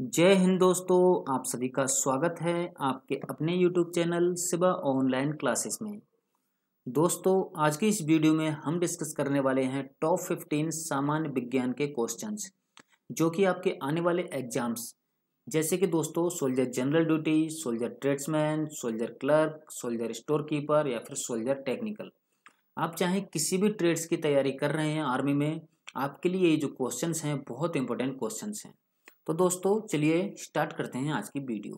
जय हिंद दोस्तों आप सभी का स्वागत है आपके अपने YouTube चैनल सिबा ऑनलाइन क्लासेस में दोस्तों आज की इस वीडियो में हम डिस्कस करने वाले हैं टॉप 15 सामान्य विज्ञान के क्वेश्चंस जो कि आपके आने वाले एग्जाम्स जैसे कि दोस्तों soldier general duty soldier tradesman soldier clerk soldier store keeper या फिर सोल्जर टेक्निकल आप चाहे किसी भी ट्रेड्स की तैयारी कर रहे हैं आर्मी में आपके लिए ये जो क्वेश्चन हैं बहुत इंपॉर्टेंट क्वेश्चन हैं तो दोस्तों चलिए स्टार्ट करते हैं आज की वीडियो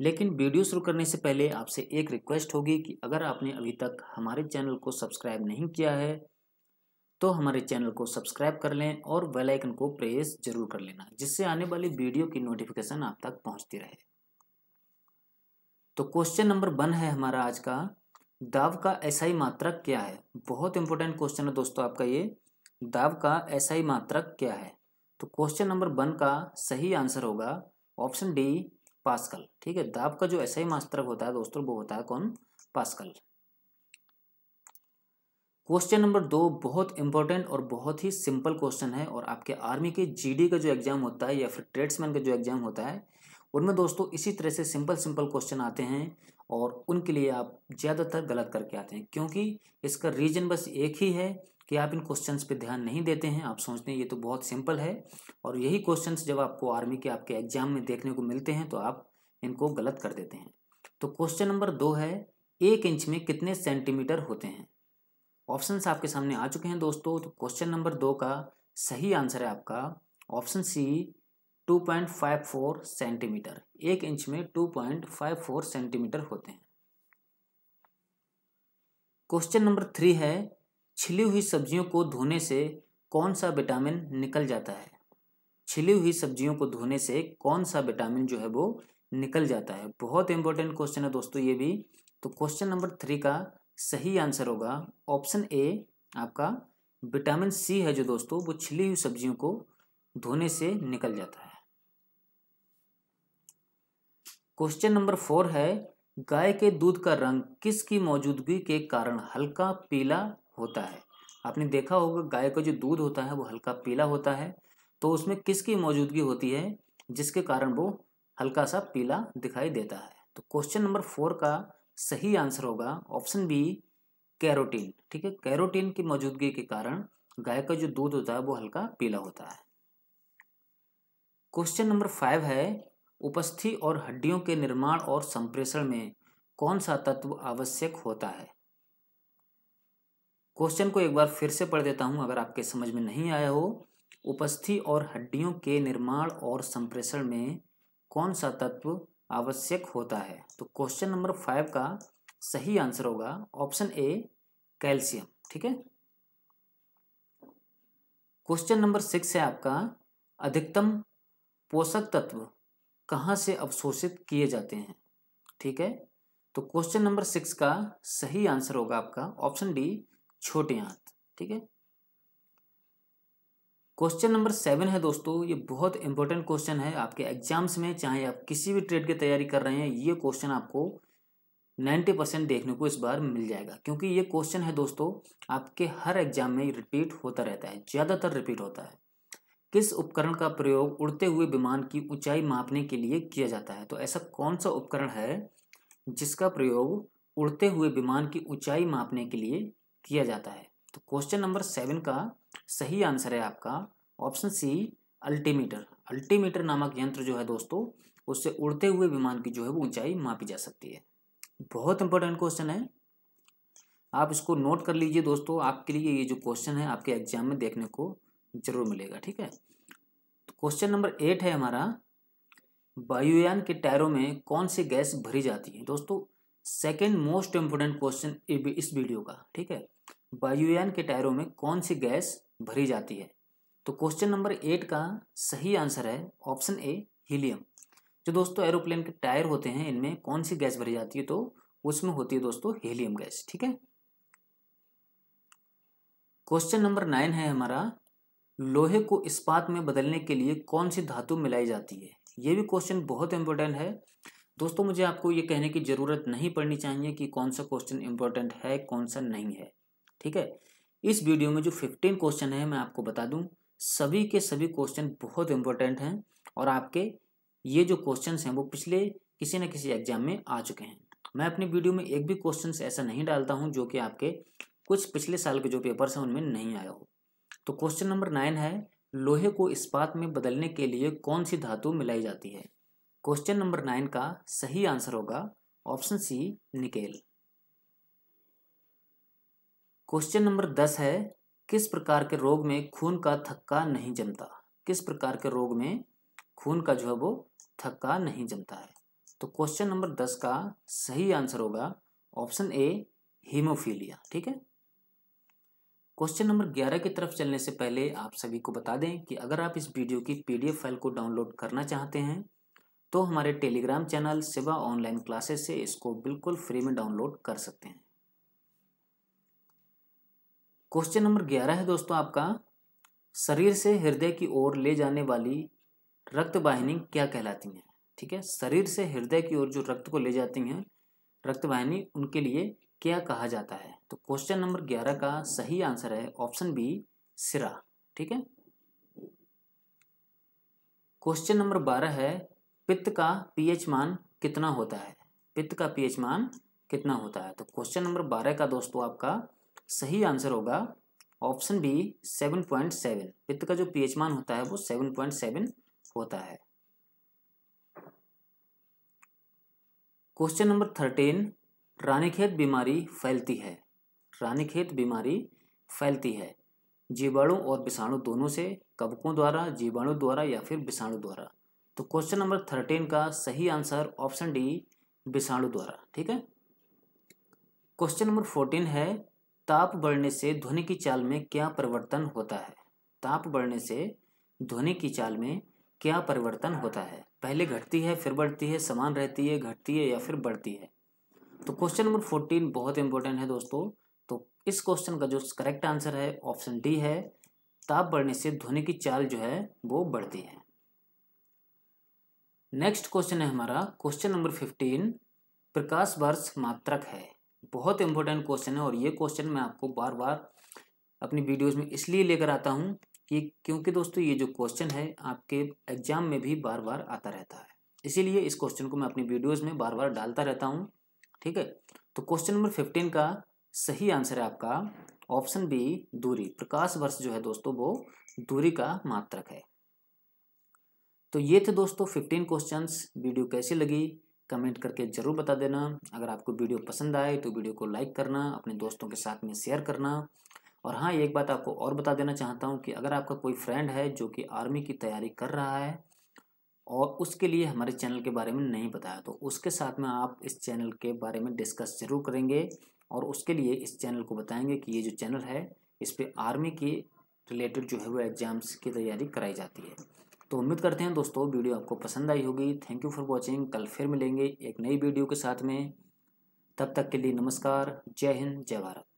लेकिन वीडियो शुरू करने से पहले आपसे एक रिक्वेस्ट होगी कि अगर आपने अभी तक हमारे चैनल को सब्सक्राइब नहीं किया है तो हमारे चैनल को सब्सक्राइब कर लें और बेल आइकन को प्रेस जरूर कर लेना जिससे आने वाली वीडियो की नोटिफिकेशन आप तक पहुंचती रहे तो क्वेश्चन नंबर वन है हमारा आज का दाव का ही मात्रक क्या है बहुत इंपॉर्टेंट क्वेश्चन है दोस्तों आपका ये दाव का ही मात्रक क्या है तो क्वेश्चन नंबर वन का सही आंसर होगा ऑप्शन डी पास्कल ठीक है दाब का जो एसआई मास्टर होता है दोस्तों वो होता है कौन पास्कल क्वेश्चन नंबर दो बहुत इंपॉर्टेंट और बहुत ही सिंपल क्वेश्चन है और आपके आर्मी के जीडी का जो एग्जाम होता है या फिर ट्रेड्समैन का जो एग्जाम होता है उनमें दोस्तों इसी तरह से सिंपल सिंपल क्वेश्चन आते हैं और उनके लिए आप ज़्यादातर गलत करके आते हैं क्योंकि इसका रीजन बस एक ही है कि आप इन क्वेश्चंस पे ध्यान नहीं देते हैं आप सोचते हैं ये तो बहुत सिंपल है और यही क्वेश्चंस जब आपको आर्मी के आपके एग्जाम में देखने को मिलते हैं तो आप इनको गलत कर देते हैं तो क्वेश्चन नंबर दो है एक इंच में कितने सेंटीमीटर होते हैं ऑप्शन आपके सामने आ चुके हैं दोस्तों तो क्वेश्चन नंबर दो का सही आंसर है आपका ऑप्शन सी 2.54 सेंटीमीटर एक इंच में 2.54 सेंटीमीटर होते हैं क्वेश्चन नंबर थ्री है छिली हुई सब्जियों को धोने से कौन सा विटामिन निकल जाता है छिली हुई सब्जियों को धोने से कौन सा विटामिन जो है वो निकल जाता है बहुत इंपॉर्टेंट क्वेश्चन है दोस्तों ये भी तो क्वेश्चन नंबर थ्री का सही आंसर होगा ऑप्शन ए आपका विटामिन सी है जो दोस्तों वो छिली हुई सब्जियों को धोने से निकल जाता है क्वेश्चन नंबर फोर है गाय के दूध का रंग किसकी मौजूदगी के कारण हल्का पीला होता है आपने देखा होगा गाय का जो दूध होता है वो हल्का पीला होता है तो उसमें किसकी मौजूदगी होती है जिसके कारण वो हल्का सा पीला दिखाई देता है तो क्वेश्चन नंबर फोर का सही आंसर होगा ऑप्शन बी कैरोटीन ठीक है कैरोटीन की मौजूदगी के कारण गाय का जो दूध होता है वो हल्का पीला होता है क्वेश्चन नंबर फाइव है उपस्थि और हड्डियों के निर्माण और संप्रेषण में कौन सा तत्व आवश्यक होता है क्वेश्चन को एक बार फिर से पढ़ देता हूँ अगर आपके समझ में नहीं आया हो उपस्थि और हड्डियों के निर्माण और संप्रेषण में कौन सा तत्व आवश्यक होता है तो क्वेश्चन नंबर फाइव का सही आंसर होगा ऑप्शन ए कैल्शियम ठीक है क्वेश्चन नंबर सिक्स है आपका अधिकतम पोषक तत्व कहाँ से अवशोषित किए जाते हैं ठीक है तो क्वेश्चन नंबर सिक्स का सही आंसर होगा आपका ऑप्शन डी छोटे हाथ ठीक है क्वेश्चन नंबर सेवन है दोस्तों ये बहुत इंपॉर्टेंट क्वेश्चन है आपके एग्जाम्स में चाहे आप किसी भी ट्रेड की तैयारी कर रहे हैं ये क्वेश्चन आपको नाइन्टी परसेंट देखने को इस बार मिल जाएगा क्योंकि ये क्वेश्चन है दोस्तों आपके हर एग्जाम में रिपीट होता रहता है ज़्यादातर रिपीट होता है किस उपकरण का प्रयोग उड़ते हुए विमान की ऊंचाई मापने के लिए किया जाता है तो ऐसा कौन सा उपकरण है जिसका प्रयोग उड़ते हुए विमान की ऊंचाई मापने के लिए किया जाता है तो क्वेश्चन नंबर सेवन का सही आंसर है आपका ऑप्शन सी अल्टीमीटर अल्टीमीटर नामक यंत्र जो है दोस्तों उससे उड़ते हुए विमान की जो है वो ऊंचाई मापी जा सकती है बहुत इंपॉर्टेंट क्वेश्चन है आप इसको नोट कर लीजिए दोस्तों आपके लिए ये जो क्वेश्चन है आपके एग्जाम में देखने को जरूर मिलेगा ठीक है तो क्वेश्चन नंबर एट है हमारा वायुयान के टायरों में कौन सी गैस भरी जाती है दोस्तों सेकेंड मोस्ट इम्पोर्टेंट क्वेश्चन इस वीडियो का ठीक है वायुयान के टायरों में कौन सी गैस भरी जाती है तो क्वेश्चन नंबर एट का सही आंसर है ऑप्शन ए हीलियम जो दोस्तों एरोप्लेन के टायर होते हैं इनमें कौन सी गैस भरी जाती है तो उसमें होती है दोस्तों हीलियम गैस ठीक है क्वेश्चन नंबर नाइन है हमारा लोहे को इस्पात में बदलने के लिए कौन सी धातु मिलाई जाती है ये भी क्वेश्चन बहुत इंपॉर्टेंट है दोस्तों मुझे आपको ये कहने की ज़रूरत नहीं पड़नी चाहिए कि कौन सा क्वेश्चन इंपॉर्टेंट है कौन सा नहीं है ठीक है इस वीडियो में जो फिफ्टीन क्वेश्चन है मैं आपको बता दूं सभी के सभी क्वेश्चन बहुत इंपॉर्टेंट हैं और आपके ये जो क्वेश्चन हैं वो पिछले किसी न किसी एग्जाम में आ चुके हैं मैं अपनी वीडियो में एक भी क्वेश्चन ऐसा नहीं डालता हूँ जो कि आपके कुछ पिछले साल के जो पेपर्स हैं उनमें नहीं आया हो तो क्वेश्चन नंबर नाइन है लोहे को इस्पात में बदलने के लिए कौन सी धातु मिलाई जाती है क्वेश्चन नंबर नाइन का सही आंसर होगा option C nickel question number दस है किस प्रकार के रोग में खून का थक्का नहीं जमता किस प्रकार के रोग में खून का जो है वो थक्का नहीं जमता है तो क्वेश्चन नंबर दस का सही आंसर होगा ऑप्शन ए हीमोफीलिया ठीक है क्वेश्चन नंबर ग्यारह की तरफ चलने से पहले आप सभी को बता दें कि अगर आप इस वीडियो की पीडीएफ फाइल को डाउनलोड करना चाहते हैं तो हमारे टेलीग्राम चैनल सिवा ऑनलाइन क्लासेस से इसको बिल्कुल फ्री में डाउनलोड कर सकते हैं क्वेश्चन नंबर ग्यारह है दोस्तों आपका शरीर से हृदय की ओर ले जाने वाली रक्त वाहिनी क्या कहलाती हैं ठीक है शरीर से हृदय की ओर जो रक्त को ले जाती हैं रक्त वाहिनी उनके लिए क्या कहा जाता है तो क्वेश्चन नंबर ग्यारह का सही आंसर है ऑप्शन बी सिरा ठीक है क्वेश्चन नंबर बारह है पित्त का पीएच मान कितना होता है पित्त का पीएच मान कितना होता है तो क्वेश्चन नंबर बारह का दोस्तों आपका सही आंसर होगा ऑप्शन बी 7.7 पित्त का जो पीएच मान होता है वो 7.7 होता है क्वेश्चन नंबर थर्टीन रानीखेत बीमारी फैलती है रानीखेत बीमारी फैलती है जीवाणु और विषाणु दोनों से कवकों द्वारा जीवाणु द्वारा या फिर विषाणु द्वारा तो क्वेश्चन नंबर थर्टीन का सही आंसर ऑप्शन डी विषाणु द्वारा ठीक है क्वेश्चन नंबर फोर्टीन है ताप बढ़ने से ध्वनि की चाल में क्या परिवर्तन होता है ताप बढ़ने से ध्वनि की चाल में क्या परिवर्तन होता है पहले घटती है फिर बढ़ती है समान रहती है घटती है या फिर बढ़ती है तो क्वेश्चन नंबर फोर्टीन बहुत इंपॉर्टेंट है दोस्तों तो इस क्वेश्चन का जो करेक्ट आंसर है ऑप्शन डी है ताप बढ़ने से ध्वनि की चाल जो है वो बढ़ती है नेक्स्ट क्वेश्चन है हमारा क्वेश्चन नंबर फिफ्टीन प्रकाश वर्ष मात्रक है बहुत इंपॉर्टेंट क्वेश्चन है और ये क्वेश्चन मैं आपको बार बार अपनी वीडियोज में इसलिए लेकर आता हूँ कि क्योंकि दोस्तों ये जो क्वेश्चन है आपके एग्जाम में भी बार बार आता रहता है इसीलिए इस क्वेश्चन को मैं अपनी वीडियोज में बार बार डालता रहता हूँ ठीक है तो क्वेश्चन नंबर फिफ्टीन का सही आंसर है आपका ऑप्शन बी दूरी प्रकाश वर्ष जो है दोस्तों वो दूरी का मात्रक है तो ये थे दोस्तों फिफ्टीन क्वेश्चंस वीडियो कैसी लगी कमेंट करके ज़रूर बता देना अगर आपको वीडियो पसंद आए तो वीडियो को लाइक करना अपने दोस्तों के साथ में शेयर करना और हाँ एक बात आपको और बता देना चाहता हूँ कि अगर आपका कोई फ्रेंड है जो कि आर्मी की तैयारी कर रहा है और उसके लिए हमारे चैनल के बारे में नहीं बताया तो उसके साथ में आप इस चैनल के बारे में डिस्कस ज़रूर करेंगे और उसके लिए इस चैनल को बताएंगे कि ये जो चैनल है इस पर आर्मी की रिलेटेड जो है वो एग्ज़ाम्स की तैयारी कराई जाती है तो उम्मीद करते हैं दोस्तों वीडियो आपको पसंद आई होगी थैंक यू फॉर वॉचिंग कल फिर मिलेंगे एक नई वीडियो के साथ में तब तक के लिए नमस्कार जय हिंद जय भारत